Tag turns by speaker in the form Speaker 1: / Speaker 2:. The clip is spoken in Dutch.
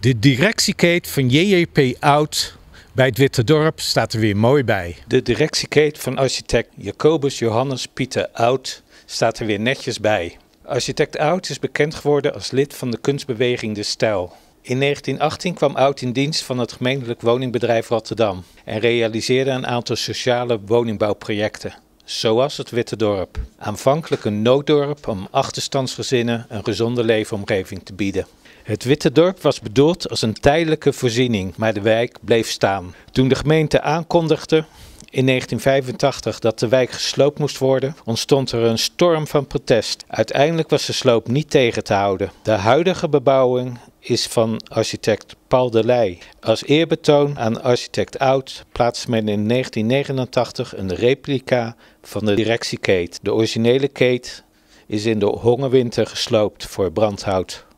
Speaker 1: De directiekate van JJP Oud bij het Witte Dorp staat er weer mooi bij. De directiekeet van architect Jacobus Johannes Pieter Oud staat er weer netjes bij. Architect Oud is bekend geworden als lid van de kunstbeweging De Stijl. In 1918 kwam Oud in dienst van het gemeentelijk woningbedrijf Rotterdam en realiseerde een aantal sociale woningbouwprojecten zoals het Witte Dorp. Aanvankelijk een nooddorp om achterstandsgezinnen een gezonde leefomgeving te bieden. Het Witte Dorp was bedoeld als een tijdelijke voorziening, maar de wijk bleef staan. Toen de gemeente aankondigde in 1985 dat de wijk gesloopt moest worden, ontstond er een storm van protest. Uiteindelijk was de sloop niet tegen te houden. De huidige bebouwing is van architect Paul de Leij. Als eerbetoon aan architect Oud plaatste men in 1989 een replica van de directiekate. De originele kate is in de hongerwinter gesloopt voor brandhout.